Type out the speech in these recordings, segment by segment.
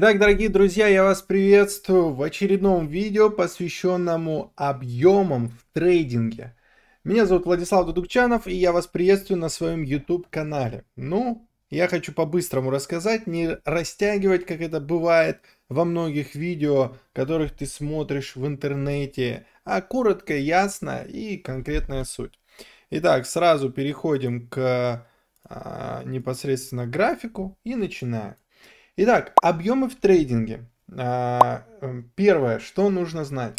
Итак, дорогие друзья, я вас приветствую в очередном видео, посвященному объемам в трейдинге. Меня зовут Владислав Дудукчанов, и я вас приветствую на своем YouTube-канале. Ну, я хочу по-быстрому рассказать, не растягивать, как это бывает во многих видео, которых ты смотришь в интернете, а коротко, ясно и конкретная суть. Итак, сразу переходим к а, непосредственно графику и начинаем. Итак, объемы в трейдинге. А, эм, первое, что нужно знать.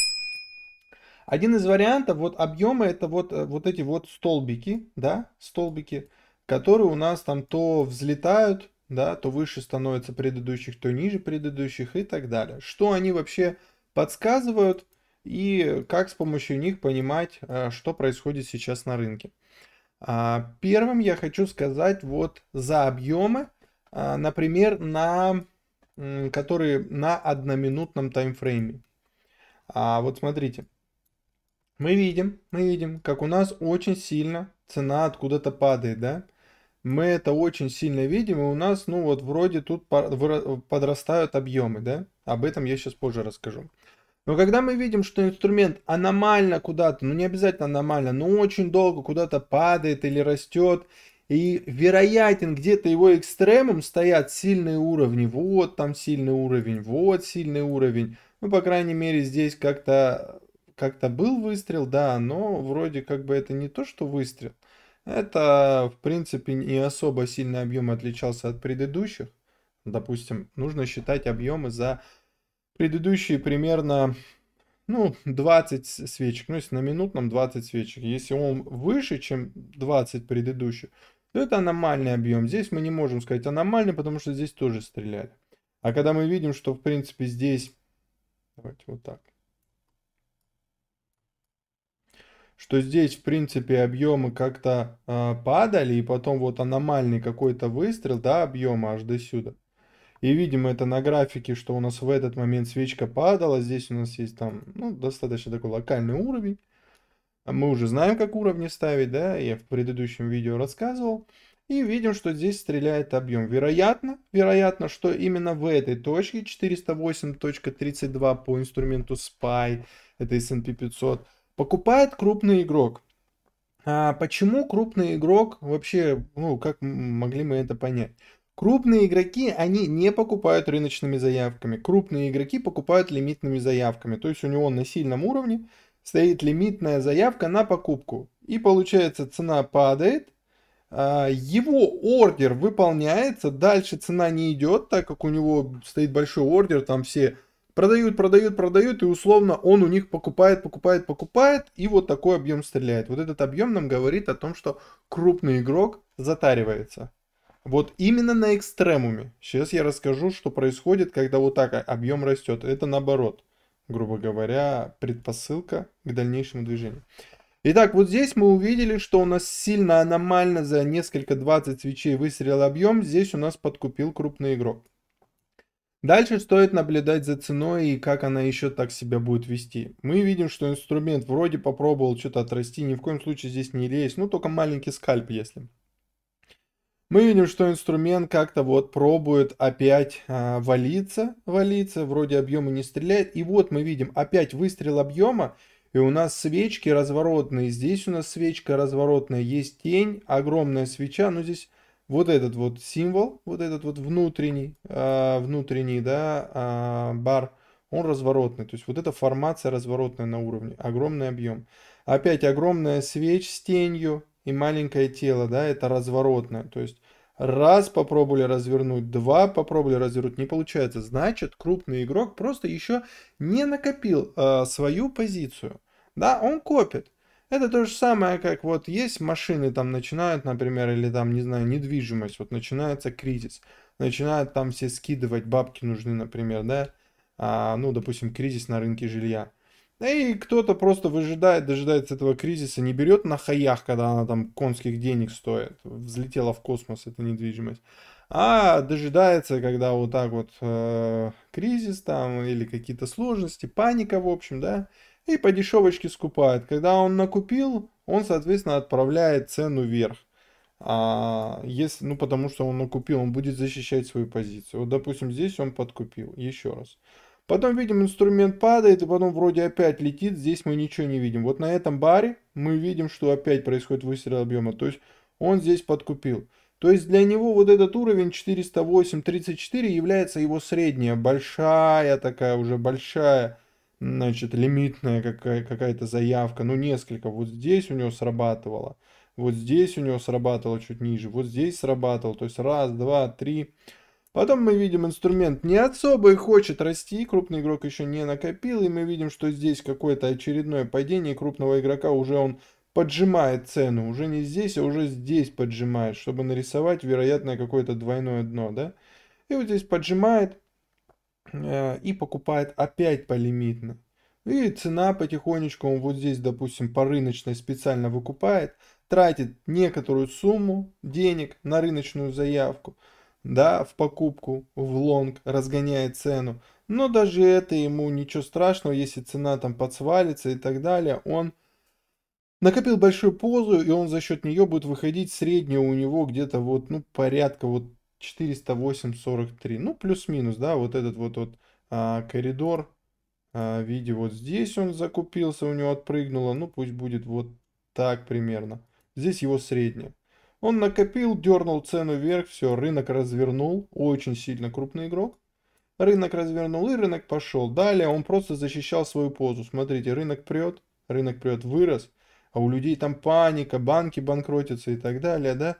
Один из вариантов, вот объемы, это вот, э, вот эти вот столбики, да, столбики, которые у нас там то взлетают, да, то выше становятся предыдущих, то ниже предыдущих и так далее. Что они вообще подсказывают и как с помощью них понимать, э, что происходит сейчас на рынке. А, первым я хочу сказать вот за объемы, а, например, на, которые на одноминутном таймфрейме. А вот смотрите, мы видим, мы видим, как у нас очень сильно цена откуда-то падает, да? Мы это очень сильно видим, и у нас, ну вот, вроде тут подрастают объемы, да? Об этом я сейчас позже расскажу. Но когда мы видим, что инструмент аномально куда-то, ну не обязательно аномально, но очень долго куда-то падает или растет, и вероятен где-то его экстремум стоят сильные уровни, вот там сильный уровень, вот сильный уровень. Ну, по крайней мере, здесь как-то как-то был выстрел, да, но вроде как бы это не то, что выстрел. Это, в принципе, не особо сильный объем отличался от предыдущих. Допустим, нужно считать объемы за предыдущие примерно ну, 20 свечек. Ну, если на минутном 20 свечек. Если он выше, чем 20 предыдущих, то ну, это аномальный объем. Здесь мы не можем сказать аномальный, потому что здесь тоже стреляли. А когда мы видим, что в принципе здесь... Давайте вот так. Что здесь в принципе объемы как-то э, падали, и потом вот аномальный какой-то выстрел, да, объема аж до сюда. И видим это на графике, что у нас в этот момент свечка падала. Здесь у нас есть там ну, достаточно такой локальный уровень. А мы уже знаем, как уровни ставить, да, я в предыдущем видео рассказывал. И видим, что здесь стреляет объем. Вероятно, вероятно, что именно в этой точке 408.32 по инструменту SPY, это S&P 500, покупает крупный игрок. А почему крупный игрок вообще, ну, как могли мы это понять? Крупные игроки, они не покупают рыночными заявками. Крупные игроки покупают лимитными заявками. То есть у него на сильном уровне стоит лимитная заявка на покупку. И получается цена падает, а, его ордер выполняется, дальше цена не идет, так как у него стоит большой ордер, там все продают, продают, продают, и условно он у них покупает, покупает, покупает, и вот такой объем стреляет. Вот этот объем нам говорит о том, что крупный игрок затаривается. Вот именно на экстремуме. Сейчас я расскажу, что происходит, когда вот так объем растет. Это наоборот грубо говоря, предпосылка к дальнейшему движению. Итак, вот здесь мы увидели, что у нас сильно аномально за несколько 20 свечей выстрел объем. Здесь у нас подкупил крупный игрок. Дальше стоит наблюдать за ценой и как она еще так себя будет вести. Мы видим, что инструмент вроде попробовал что-то отрасти, ни в коем случае здесь не лезть, ну только маленький скальп если мы видим, что инструмент как-то вот пробует опять э, валиться, валиться, вроде объема не стреляет. И вот мы видим опять выстрел объема, и у нас свечки разворотные. Здесь у нас свечка разворотная, есть тень, огромная свеча. Но ну, здесь вот этот вот символ, вот этот вот внутренний, э, внутренний да, э, бар, он разворотный. То есть вот эта формация разворотная на уровне, огромный объем. Опять огромная свечь с тенью, и маленькое тело, да, это разворотное. То есть раз попробовали развернуть, два попробовали развернуть, не получается. Значит, крупный игрок просто еще не накопил э, свою позицию. Да, он копит. Это то же самое, как вот есть машины, там начинают, например, или там, не знаю, недвижимость, вот начинается кризис, начинают там все скидывать, бабки нужны, например, да, а, ну, допустим, кризис на рынке жилья. И кто-то просто выжидает, дожидается этого кризиса, не берет на хаях, когда она там конских денег стоит, взлетела в космос эта недвижимость, а дожидается, когда вот так вот э, кризис там или какие-то сложности, паника в общем, да, и по дешевочке скупает. Когда он накупил, он, соответственно, отправляет цену вверх. А если, ну, потому что он накупил, он будет защищать свою позицию. Вот, допустим, здесь он подкупил, еще раз. Потом видим, инструмент падает, и потом вроде опять летит, здесь мы ничего не видим. Вот на этом баре мы видим, что опять происходит выстрел объема, то есть он здесь подкупил. То есть для него вот этот уровень 408,34 является его средняя, большая такая уже, большая, значит, лимитная какая- какая-то заявка, ну несколько. Вот здесь у него срабатывало, вот здесь у него срабатывало чуть ниже, вот здесь срабатывало, то есть раз, два, три, Потом мы видим инструмент не особо и хочет расти, крупный игрок еще не накопил, и мы видим, что здесь какое-то очередное падение крупного игрока, уже он поджимает цену, уже не здесь, а уже здесь поджимает, чтобы нарисовать, вероятно, какое-то двойное дно, да? И вот здесь поджимает э, и покупает опять по полимитно. И цена потихонечку он вот здесь, допустим, по рыночной специально выкупает, тратит некоторую сумму денег на рыночную заявку, да, в покупку, в лонг, разгоняя цену. Но даже это ему ничего страшного, если цена там подсвалится и так далее. Он накопил большую позу, и он за счет нее будет выходить среднее у него где-то вот, ну, порядка вот 408.43. Ну, плюс-минус, да, вот этот вот, вот а, коридор. А, в виде вот здесь он закупился, у него отпрыгнуло. Ну, пусть будет вот так примерно. Здесь его среднее. Он накопил, дернул цену вверх, все, рынок развернул, очень сильно крупный игрок. Рынок развернул и рынок пошел. Далее он просто защищал свою позу. Смотрите, рынок прет, рынок прет, вырос, а у людей там паника, банки банкротятся и так далее, да?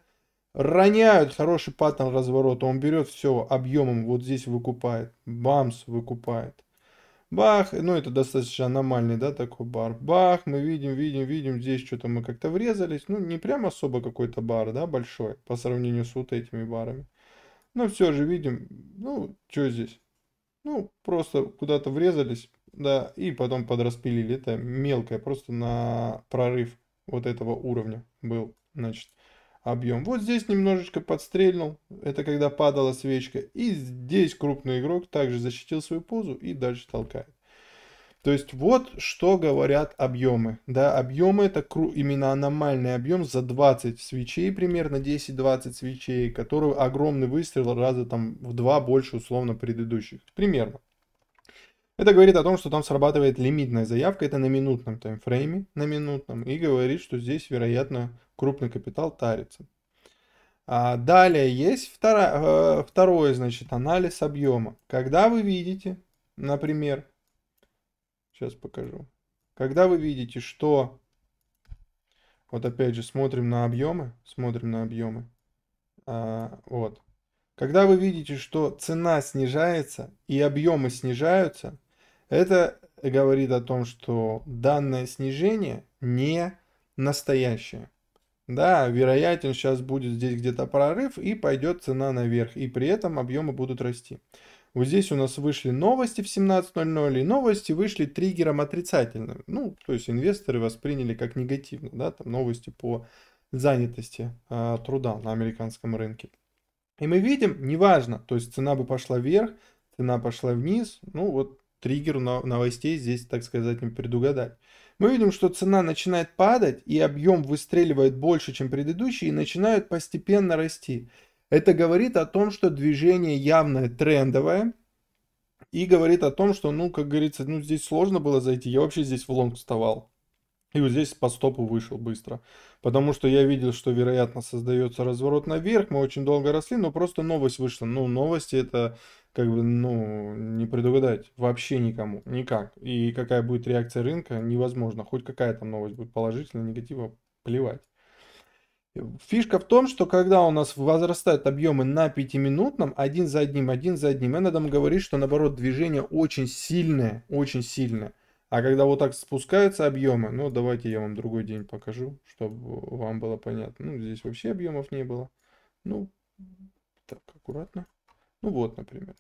Роняют хороший паттерн разворота, он берет все объемом, вот здесь выкупает, бамс выкупает. Бах, ну это достаточно аномальный, да, такой бар. Бах, мы видим, видим, видим, здесь что-то мы как-то врезались. Ну, не прям особо какой-то бар, да, большой, по сравнению с вот этими барами. Но все же видим, ну, что здесь? Ну, просто куда-то врезались, да, и потом подраспилили. Это мелкое, просто на прорыв вот этого уровня был, значит объем. Вот здесь немножечко подстрельнул, это когда падала свечка. И здесь крупный игрок также защитил свою позу и дальше толкает. То есть вот что говорят объемы. Да, объемы это кру... именно аномальный объем за 20 свечей, примерно 10-20 свечей, который огромный выстрел раза там в два больше условно предыдущих. Примерно. Это говорит о том, что там срабатывает лимитная заявка, это на минутном таймфрейме, на минутном, и говорит, что здесь, вероятно, крупный капитал тарится. А далее есть второ, э, второй, значит, анализ объема. Когда вы видите, например, сейчас покажу, когда вы видите, что, вот опять же, смотрим на объемы, смотрим на объемы, а, вот, когда вы видите, что цена снижается и объемы снижаются, это говорит о том, что данное снижение не настоящее. Да, вероятен сейчас будет здесь где-то прорыв и пойдет цена наверх, и при этом объемы будут расти. Вот здесь у нас вышли новости в 17.00, и новости вышли триггером отрицательным. Ну, то есть инвесторы восприняли как негативно, да, там новости по занятости э, труда на американском рынке. И мы видим, неважно, то есть цена бы пошла вверх, цена пошла вниз, ну вот триггер новостей здесь, так сказать, не предугадать. Мы видим, что цена начинает падать и объем выстреливает больше, чем предыдущий, и начинают постепенно расти. Это говорит о том, что движение явное трендовое, и говорит о том, что, ну, как говорится, ну, здесь сложно было зайти, я вообще здесь в лонг вставал. И вот здесь по стопу вышел быстро потому что я видел, что, вероятно, создается разворот наверх. Мы очень долго росли, но просто новость вышла. Ну, новости это как бы, ну, не предугадать вообще никому, никак. И какая будет реакция рынка, невозможно. Хоть какая там новость будет положительная, негатива, плевать. Фишка в том, что когда у нас возрастают объемы на пятиминутном, один за одним, один за одним, Эннадам говорит, что наоборот движение очень сильное, очень сильное. А когда вот так спускаются объемы, ну давайте я вам другой день покажу, чтобы вам было понятно. Ну здесь вообще объемов не было. Ну, так, аккуратно. Ну вот, например.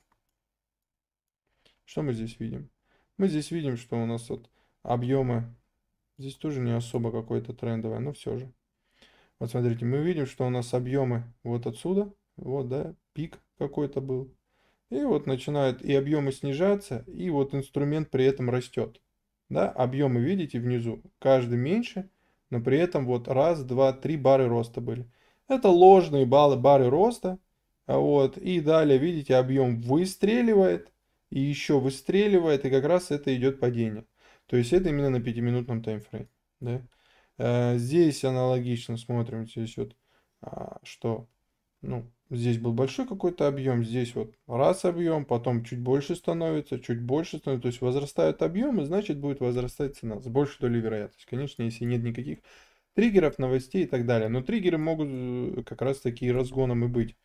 Что мы здесь видим? Мы здесь видим, что у нас вот объемы, здесь тоже не особо какой-то трендовый, но все же. Вот смотрите, мы видим, что у нас объемы вот отсюда, вот, да, пик какой-то был. И вот начинают и объемы снижаться, и вот инструмент при этом растет. Да, объемы видите внизу, каждый меньше, но при этом вот раз, два, три бары роста были. Это ложные баллы, бары роста. А вот, и далее, видите, объем выстреливает, и еще выстреливает, и как раз это идет падение. То есть это именно на 5-минутном таймфрейме. Да? Э, здесь аналогично смотрим, здесь вот а, что ну, здесь был большой какой-то объем, здесь вот раз объем, потом чуть больше становится, чуть больше становится, то есть возрастают объемы, значит будет возрастать цена с большей долей вероятности. Конечно, если нет никаких триггеров, новостей и так далее, но триггеры могут э, как раз таки разгоном и быть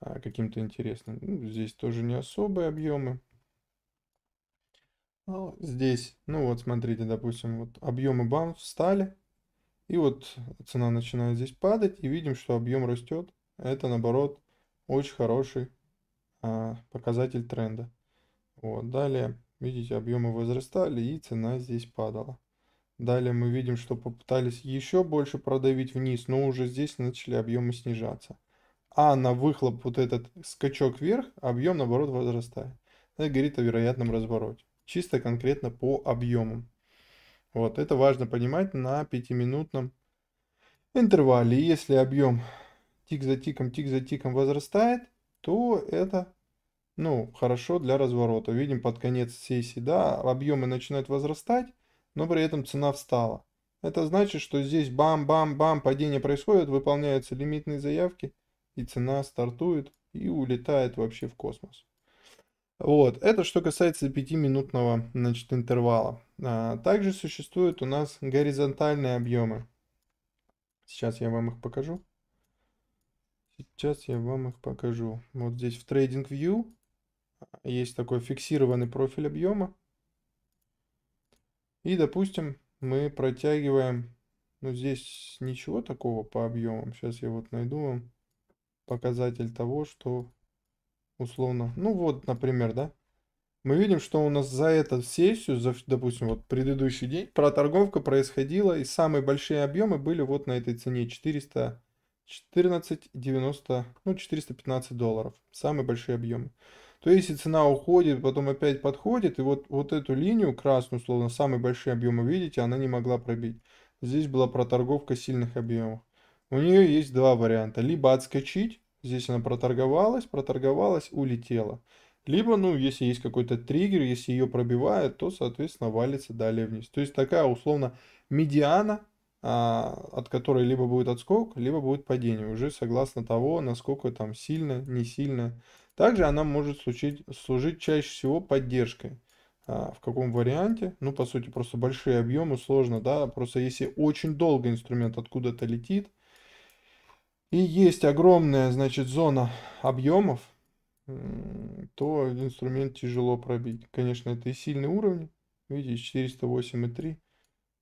а, каким-то интересным. Ну, здесь тоже не особые объемы. Но а здесь, ну вот смотрите, допустим, вот объемы бам встали, и вот цена начинает здесь падать, и видим, что объем растет, это наоборот очень хороший а, показатель тренда. Вот. Далее, видите, объемы возрастали и цена здесь падала. Далее мы видим, что попытались еще больше продавить вниз, но уже здесь начали объемы снижаться. А на выхлоп вот этот скачок вверх объем наоборот возрастает. Это говорит о вероятном развороте. Чисто конкретно по объемам. Вот, это важно понимать на пятиминутном интервале. Если объем тик за тиком, тик за тиком возрастает, то это ну, хорошо для разворота. Видим под конец сессии, да, объемы начинают возрастать, но при этом цена встала. Это значит, что здесь бам-бам-бам падение происходит, выполняются лимитные заявки, и цена стартует и улетает вообще в космос. Вот, это что касается 5-минутного значит, интервала. А, также существуют у нас горизонтальные объемы. Сейчас я вам их покажу. Сейчас я вам их покажу. Вот здесь в Trading View а, есть такой фиксированный профиль объема. И, допустим, мы протягиваем... Ну, здесь ничего такого по объемам. Сейчас я вот найду вам показатель того, что условно... Ну, вот, например, да? Мы видим, что у нас за эту сессию, за, допустим, вот предыдущий день, проторговка происходила, и самые большие объемы были вот на этой цене 400 14,90, ну 415 долларов, самые большие объемы. То есть, если цена уходит, потом опять подходит, и вот, вот эту линию красную, условно, самые большие объемы, видите, она не могла пробить. Здесь была проторговка сильных объемов. У нее есть два варианта. Либо отскочить, здесь она проторговалась, проторговалась, улетела. Либо, ну, если есть какой-то триггер, если ее пробивает, то, соответственно, валится далее вниз. То есть такая, условно, медиана а, от которой либо будет отскок, либо будет падение, уже согласно того, насколько там сильно, не сильно. Также она может случить, служить чаще всего поддержкой. А, в каком варианте? Ну, по сути, просто большие объемы, сложно, да, просто если очень долго инструмент откуда-то летит, и есть огромная, значит, зона объемов, то инструмент тяжело пробить. Конечно, это и сильный уровень, видите, 408,3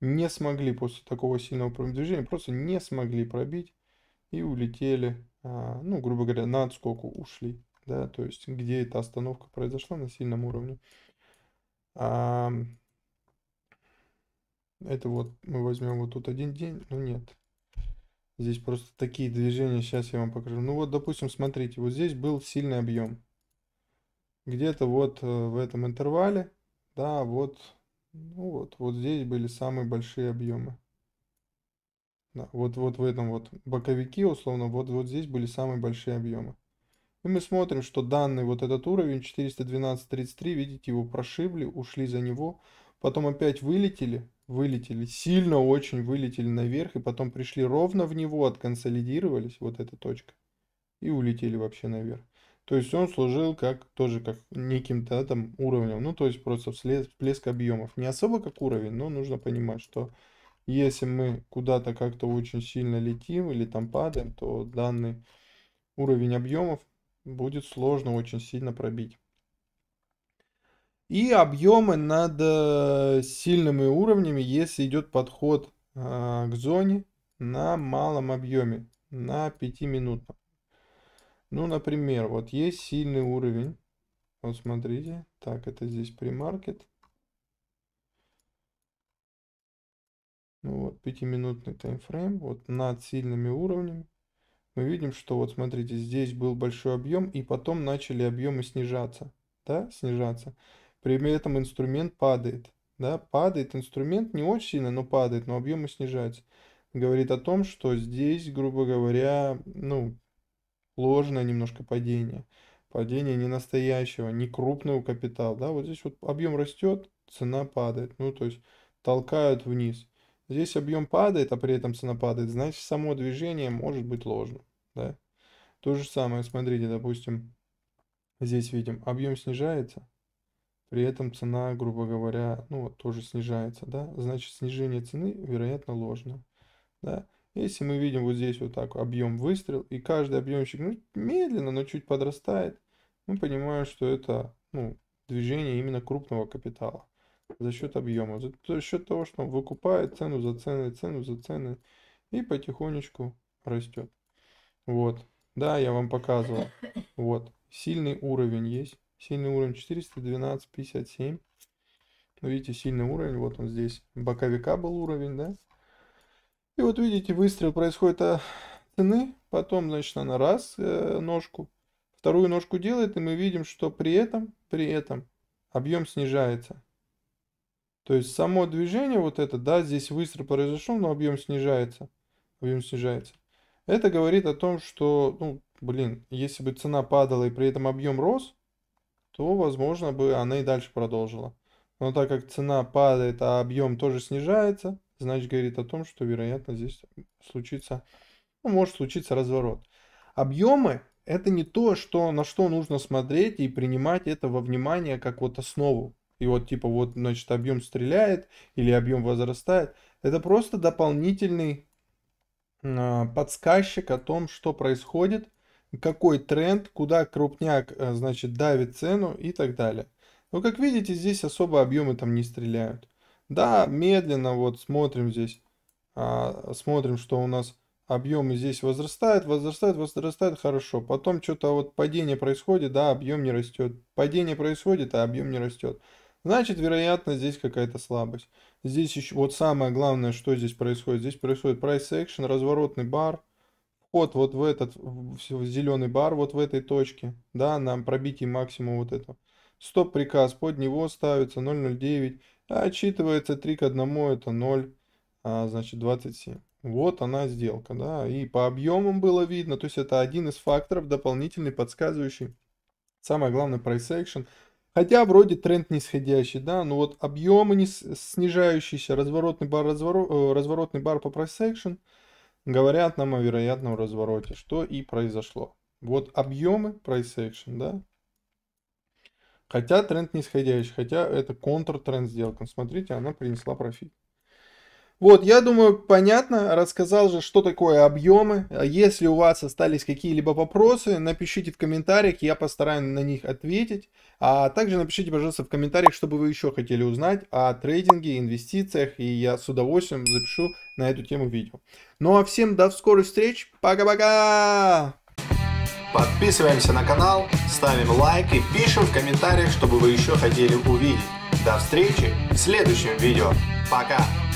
не смогли после такого сильного продвижения, просто не смогли пробить и улетели, а, ну, грубо говоря, на отскоку ушли, да, то есть где эта остановка произошла на сильном уровне. это вот мы возьмем вот тут один день, ну нет. Здесь просто такие движения, сейчас я вам покажу. Ну вот, допустим, смотрите, вот здесь был сильный объем. Где-то вот э, в этом интервале, да, вот ну вот, вот здесь были самые большие объемы. Да, вот, вот в этом вот боковике, условно, вот, вот здесь были самые большие объемы. И мы смотрим, что данный вот этот уровень 412.33, видите, его прошибли, ушли за него. Потом опять вылетели, вылетели, сильно очень вылетели наверх. И потом пришли ровно в него, отконсолидировались, вот эта точка. И улетели вообще наверх. То есть он служил как тоже как неким да, там уровнем, ну то есть просто всплеск объемов. Не особо как уровень, но нужно понимать, что если мы куда-то как-то очень сильно летим или там падаем, то данный уровень объемов будет сложно очень сильно пробить. И объемы над э, сильными уровнями, если идет подход э, к зоне на малом объеме, на 5 минутах. Ну, например, вот есть сильный уровень. Вот смотрите. Так, это здесь премаркет. Ну вот, пятиминутный таймфрейм. Вот над сильными уровнями. Мы видим, что вот смотрите, здесь был большой объем, и потом начали объемы снижаться. Да, снижаться. При этом инструмент падает. Да, падает инструмент не очень сильно, но падает, но объемы снижаются. Говорит о том, что здесь, грубо говоря, ну, ложное немножко падение, падение не настоящего, не крупного капитала, да, вот здесь вот объем растет, цена падает, ну, то есть толкают вниз. Здесь объем падает, а при этом цена падает, значит, само движение может быть ложным, да. То же самое, смотрите, допустим, здесь видим, объем снижается, при этом цена, грубо говоря, ну, вот тоже снижается, да, значит, снижение цены, вероятно, ложно, да. Если мы видим вот здесь вот так объем выстрел, и каждый объемщик ну, медленно, но чуть подрастает, мы понимаем, что это ну, движение именно крупного капитала за счет объема, за, за счет того, что он выкупает цену за ценой, цену за ценой и потихонечку растет. Вот, да, я вам показывал. Вот, сильный уровень есть, сильный уровень 412.57. Видите, сильный уровень, вот он здесь, боковика был уровень, да? И вот видите, выстрел происходит от а, цены, потом, значит, она раз э, ножку, вторую ножку делает, и мы видим, что при этом, при этом объем снижается. То есть само движение вот это, да, здесь выстрел произошел, но объем снижается. Объем снижается. Это говорит о том, что, ну, блин, если бы цена падала и при этом объем рос, то, возможно, бы она и дальше продолжила. Но так как цена падает, а объем тоже снижается, значит, говорит о том, что, вероятно, здесь случится, ну, может случиться разворот. Объемы – это не то, что, на что нужно смотреть и принимать это во внимание как вот основу. И вот типа вот, значит, объем стреляет или объем возрастает. Это просто дополнительный э, подсказчик о том, что происходит, какой тренд, куда крупняк, э, значит, давит цену и так далее. Но, ну, как видите, здесь особо объемы там не стреляют. Да, медленно вот смотрим здесь, а, смотрим, что у нас объемы здесь возрастают, возрастают, возрастают, хорошо. Потом что-то вот падение происходит, да, объем не растет. Падение происходит, а объем не растет. Значит, вероятно, здесь какая-то слабость. Здесь еще, вот самое главное, что здесь происходит. Здесь происходит price action, разворотный бар, вход вот в этот, в зеленый бар, вот в этой точке, да, нам пробитие максимума вот этого. Стоп-приказ, под него ставится 0.09. А отчитывается 3 к 1, это 0, а, значит 27. Вот она сделка, да, и по объемам было видно, то есть это один из факторов дополнительный, подсказывающий, самое главное, price action. Хотя вроде тренд нисходящий, да, но вот объемы не снижающиеся, разворотный бар, разворот, э, разворотный бар по price action говорят нам о вероятном развороте, что и произошло. Вот объемы price action, да, Хотя тренд нисходящий, хотя это контртренд сделка. Смотрите, она принесла профит. Вот, я думаю, понятно, рассказал же, что такое объемы. Если у вас остались какие-либо вопросы, напишите в комментариях, я постараюсь на них ответить. А также напишите, пожалуйста, в комментариях, что бы вы еще хотели узнать о трейдинге, инвестициях, и я с удовольствием запишу на эту тему видео. Ну а всем до скорой встреч, пока-пока! Подписываемся на канал, ставим лайк и пишем в комментариях, чтобы вы еще хотели увидеть. До встречи в следующем видео. Пока!